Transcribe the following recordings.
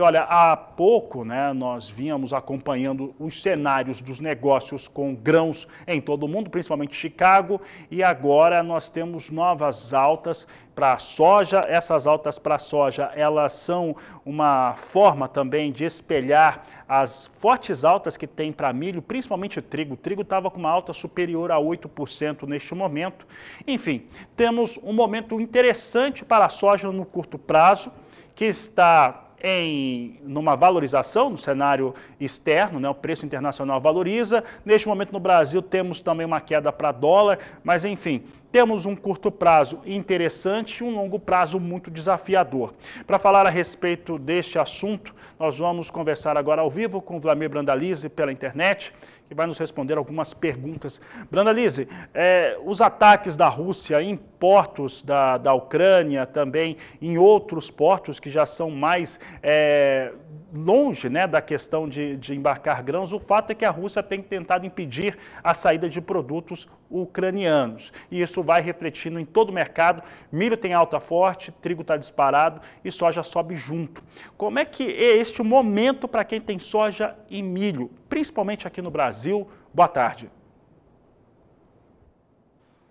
E olha, há pouco né, nós vínhamos acompanhando os cenários dos negócios com grãos em todo o mundo, principalmente Chicago, e agora nós temos novas altas para a soja. Essas altas para a soja, elas são uma forma também de espelhar as fortes altas que tem para milho, principalmente trigo. O trigo estava com uma alta superior a 8% neste momento. Enfim, temos um momento interessante para a soja no curto prazo, que está em numa valorização no cenário externo, né? o preço internacional valoriza. Neste momento no Brasil temos também uma queda para dólar, mas enfim, temos um curto prazo interessante e um longo prazo muito desafiador. Para falar a respeito deste assunto, nós vamos conversar agora ao vivo com o Vlamir Brandalize pela internet, que vai nos responder algumas perguntas. Brandalize, é, os ataques da Rússia em portos da, da Ucrânia, também em outros portos que já são mais é, longe né, da questão de, de, embarcar grãos, o fato é que a Rússia tem tentado impedir a saída de produtos ucranianos. E isso vai refletindo em todo o mercado. Milho tem alta forte, trigo está disparado e soja sobe junto. Como é que é este momento para quem tem soja e milho, principalmente aqui no Brasil? Boa tarde.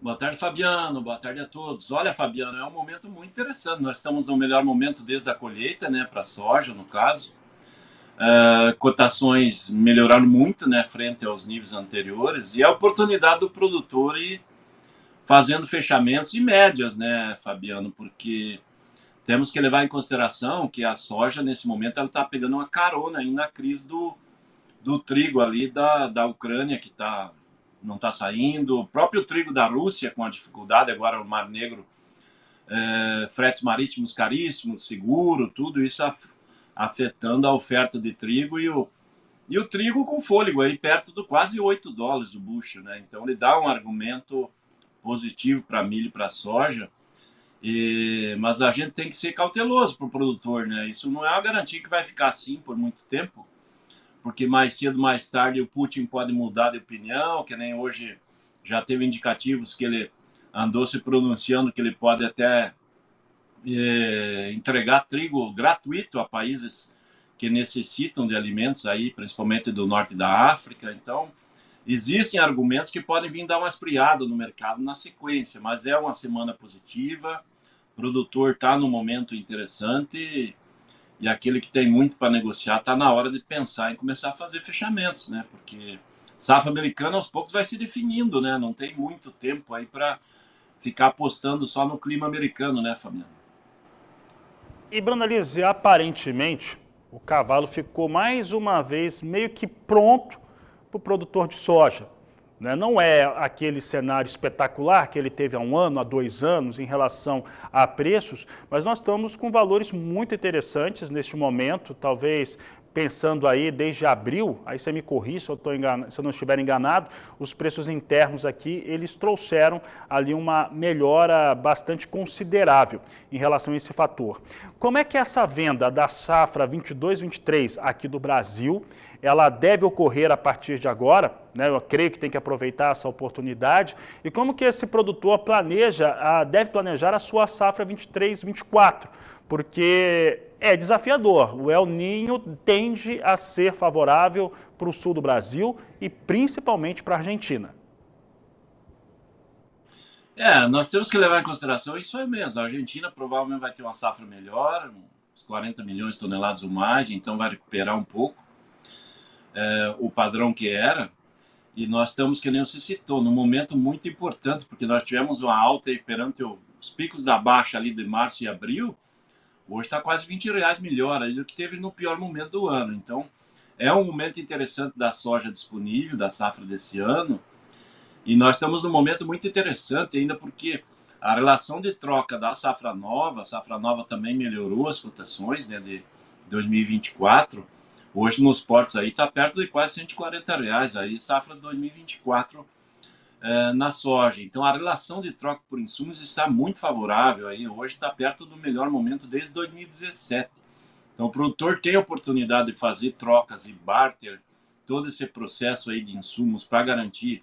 Boa tarde, Fabiano. Boa tarde a todos. Olha, Fabiano, é um momento muito interessante. Nós estamos no melhor momento desde a colheita, né, para soja, no caso. Uh, cotações melhoraram muito né, frente aos níveis anteriores e a oportunidade do produtor ir fazendo fechamentos e médias, né, Fabiano? Porque temos que levar em consideração que a soja, nesse momento, ela está pegando uma carona aí na crise do, do trigo ali da, da Ucrânia, que tá, não está saindo, o próprio trigo da Rússia com a dificuldade, agora o Mar Negro, é, fretes marítimos caríssimos, seguro, tudo isso afetando a oferta de trigo e o, e o trigo com fôlego aí perto do quase 8 dólares o bucho, né? Então ele dá um argumento positivo para milho e para soja. E, mas a gente tem que ser cauteloso para o produtor, né? Isso não é uma garantia que vai ficar assim por muito tempo, porque mais cedo, mais tarde, o Putin pode mudar de opinião, que nem hoje já teve indicativos que ele andou se pronunciando que ele pode até é, entregar trigo gratuito a países que necessitam de alimentos aí, principalmente do norte da África. Então, existem argumentos que podem vir dar uma esfriada no mercado na sequência, mas é uma semana positiva. O produtor está num momento interessante e aquele que tem muito para negociar está na hora de pensar em começar a fazer fechamentos, né? Porque safra americana aos poucos vai se definindo, né? Não tem muito tempo aí para ficar apostando só no clima americano, né, Fabiano? E, Brandalise, aparentemente, o cavalo ficou mais uma vez meio que pronto para o produtor de soja. Né? Não é aquele cenário espetacular que ele teve há um ano, há dois anos, em relação a preços, mas nós estamos com valores muito interessantes neste momento, talvez pensando aí desde abril, aí você me corri se eu, tô enganado, se eu não estiver enganado, os preços internos aqui, eles trouxeram ali uma melhora bastante considerável em relação a esse fator. Como é que essa venda da safra 22-23 aqui do Brasil, ela deve ocorrer a partir de agora, né? eu creio que tem que aproveitar essa oportunidade, e como que esse produtor planeja, ah, deve planejar a sua safra 23-24, porque é desafiador. O El Ninho tende a ser favorável para o sul do Brasil e principalmente para a Argentina. É, nós temos que levar em consideração isso é mesmo. A Argentina provavelmente vai ter uma safra melhor, uns 40 milhões de toneladas ou mais, então vai recuperar um pouco é, o padrão que era. E nós estamos, que nem você citou, num momento muito importante, porque nós tivemos uma alta aí perante os picos da baixa ali de março e abril, Hoje está quase 20 reais melhor do que teve no pior momento do ano. Então, é um momento interessante da soja disponível, da safra desse ano. E nós estamos num momento muito interessante ainda, porque a relação de troca da safra nova, a safra nova também melhorou as cotações né, de 2024. Hoje nos portos aí está perto de quase 140 reais. Aí safra 2024 eh, na soja. Então, a relação de troca por insumos está muito favorável aí. Hoje está perto do melhor momento desde 2017. Então, o produtor tem a oportunidade de fazer trocas e barter, todo esse processo aí de insumos para garantir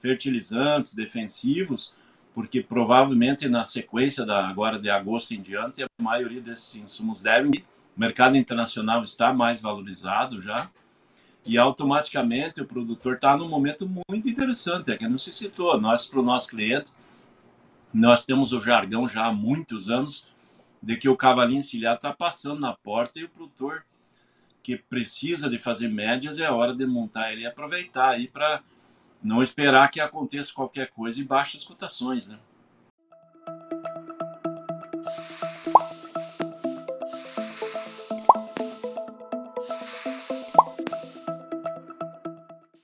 fertilizantes, defensivos, porque provavelmente na sequência da agora de agosto em diante, a maioria desses insumos devem ir. O mercado internacional está mais valorizado já. E automaticamente o produtor está num momento muito interessante, é que não se citou. Nós, para o nosso cliente, nós temos o jargão já há muitos anos de que o cavalinho encilhado está passando na porta e o produtor que precisa de fazer médias é a hora de montar ele e aproveitar aí para não esperar que aconteça qualquer coisa e as cotações, né?